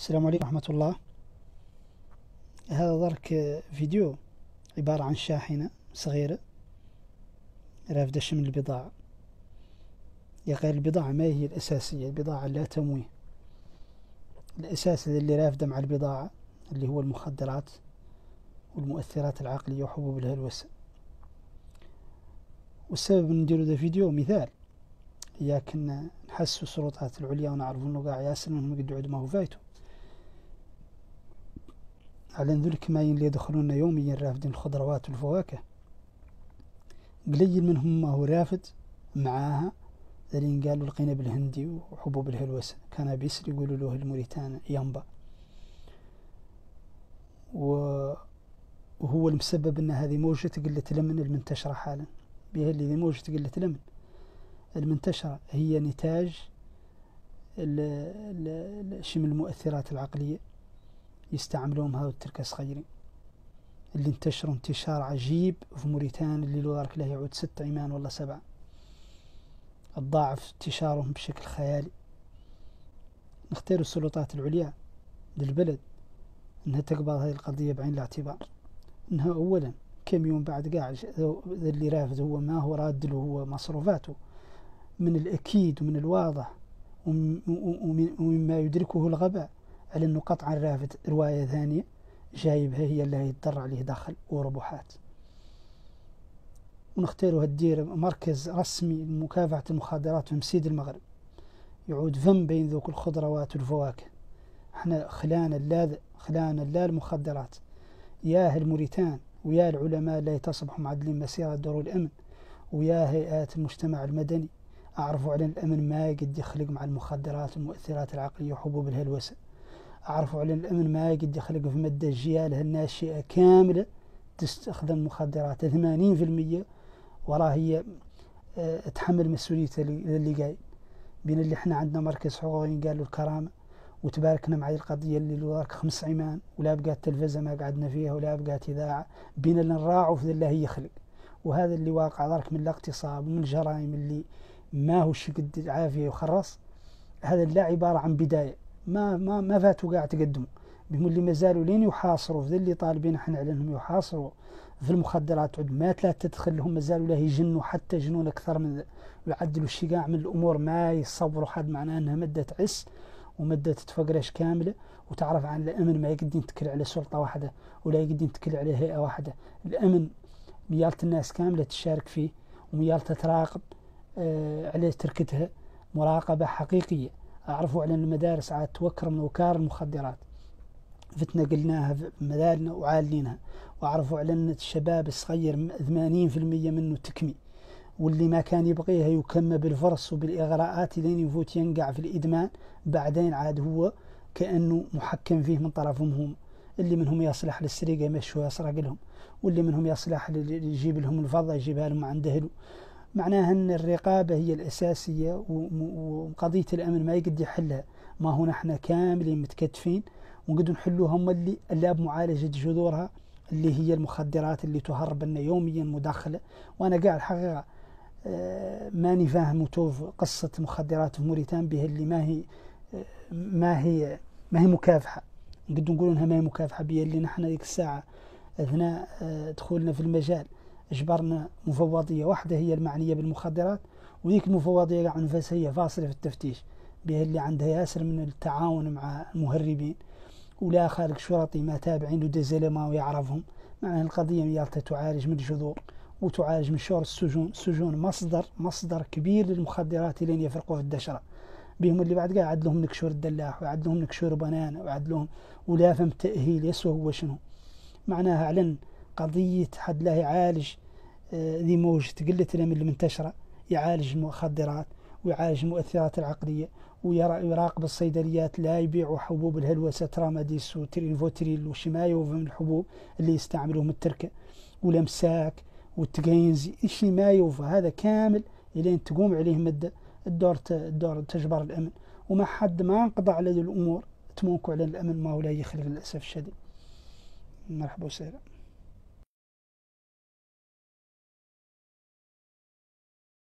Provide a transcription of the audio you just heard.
السلام عليكم ورحمة الله هذا درك فيديو عبارة عن شاحنة صغيرة رافدة شمل البضاعة يا غير البضاعة ما هي الأساسية البضاعة لا تمويه الأساس اللي رافدة مع البضاعة اللي هو المخدرات والمؤثرات العقلية وحبوب الهلوسة والسبب نديرو ذا فيديو مثال ياك نحسو السلطات العليا ونعرفو انه قاع ياسر منهم يقعدوا عند ما هو فايتو على ذو الكماين اللي يدخلون يوميا رافدين الخضروات والفواكه قليل منهم ما هو رافد معاها ذلين قالوا القنب الهندي وحبوب الهلوسة كان بيسر يقولوا له الموريتان ينبع وهو المسبب ان هذه موجة قلة الأمن المنتشرة حالا بها اللي موجة قلة الأمن المنتشرة هي نتاج شم المؤثرات العقلية يستعملوهم هذا التركس خيري اللي انتشر انتشار عجيب في موريتان اللي لو له يعود ست عمان ولا سبعة الضاعف انتشارهم بشكل خيالي نختار السلطات العليا للبلد انها تقبل هذه القضية بعين الاعتبار انها اولا كم يوم بعد قاعد اللي رافد هو ما هو راد له هو مصروفاته من الاكيد ومن الواضح ومما يدركه الغباء على أنه قطعا رافد رواية ثانية جايبها هي اللي يضر عليه دخل وربحات ونختاروا هالدير مركز رسمي لمكافحة المخدرات في مسيد المغرب يعود فم بين ذوك الخضروات والفواكه احنا خلانا لا خلانا لا المخدرات ياه الموريتان ويا العلماء لا تصبحوا معدلين مسيرة دور الأمن ويا هيئات المجتمع المدني أعرفوا على الأمن ما قد يخلق مع المخدرات والمؤثرات العقلية وحبوب الهلوسة عرفوا على الأمن ما قد يخلق في مده الجيال الناشئة كاملة تستخدم مخدرات 80% وراه هي آه، تحمل مسؤوليتها اللي قايل بين اللي احنا عندنا مركز حقوقي قالوا الكرامة وتباركنا مع القضية اللي الورك خمس عمان ولا بقات تلفزة ما قعدنا فيها ولا بقات إذاعة بين اللي نراعوا في الله يخلق وهذا اللي واقع ذلك من الاغتصاب ومن الجرائم اللي ما هو شي قد عافية وخرص هذا لا عبارة عن بداية ما ما ما فاتوا قاع تقدموا بهم اللي مازالوا لين يحاصروا في اللي طالبين احنا على انهم يحاصروا في المخدرات عد مات لا تدخل لهم مازالوا لا يجنوا حتى جنون اكثر من يعدلوا شي كاع من الامور ما يصبروا حد معناه انها مده عس ومده تفقرش كامله وتعرف عن الامن ما يقدر يتكل على سلطه واحده ولا يقدر يتكل على هيئه واحده الامن ميالت الناس كامله تشارك فيه وميالت تراقب آه على تركتها مراقبه حقيقيه اعرفوا على أن المدارس عاد توكر من وكار المخدرات فتنا قلناها في مدارنا وعالينها وعرفوا على أن الشباب الصغير 80% منه تكمي واللي ما كان يبغيها يكمى بالفرص وبالإغراءات لين يفوت ينقع في الإدمان بعدين عاد هو كأنه محكم فيه من طرفهم هم اللي منهم يصلح للسرقة يمشوا يسرق لهم واللي منهم يصلح يجيب لهم الفضة يجيبها لهم عند أهله معناها أن الرقابة هي الأساسية وقضية الأمن ما يقدر يحلها ما هو نحن كاملين متكتفين ونقدر نحلوها هم اللي لا بمعالجة جذورها اللي هي المخدرات اللي تهرب لنا يوميا مداخلة وأنا قاعد الحقيقة آه، ماني فاهم وتوف قصة مخدرات في موريتان بها اللي ما هي آه، ما هي ما هي مكافحة نقدر نقول انها ما هي مكافحة بها اللي نحن ذيك الساعة اثناء آه، دخولنا في المجال جبرنا مفوضية واحدة هي المعنية بالمخدرات وذيك المفوضية قاع نفسها هي فاصلة في التفتيش بها اللي عندها ياسر من التعاون مع المهربين ولا خارج شرطي ما تابعين لدزيلما ويعرفهم معناها القضية ميالتها تعالج من الجذور وتعالج من شور السجون السجون مصدر مصدر كبير للمخدرات اللي يفرقوا في الدشرة بهم اللي بعد قاعد عدلهم نكشور الدلاح وعدلهم نكشور بنان وعدلهم ولا فهم تأهيل يسوى هو شنو معناها علن قضية حد له يعالج آه، ذي موجة قلة الأمن المنتشرة يعالج المخدرات ويعالج المؤثرات العقلية ويراقب الصيدليات لا يبيعوا حبوب الهلوسة تراماديس وتريلفوتريل وشمايوف من الحبوب اللي يستعملوه من التركة والأمساك والتقينزي يوفى هذا كامل إلين تقوم عليه مدة الدور الدور تجبر الأمن وما حد ما انقضى على الأمور تمونكو على الأمن ما ولا يخرج للأسف الشديد مرحبا وسهلا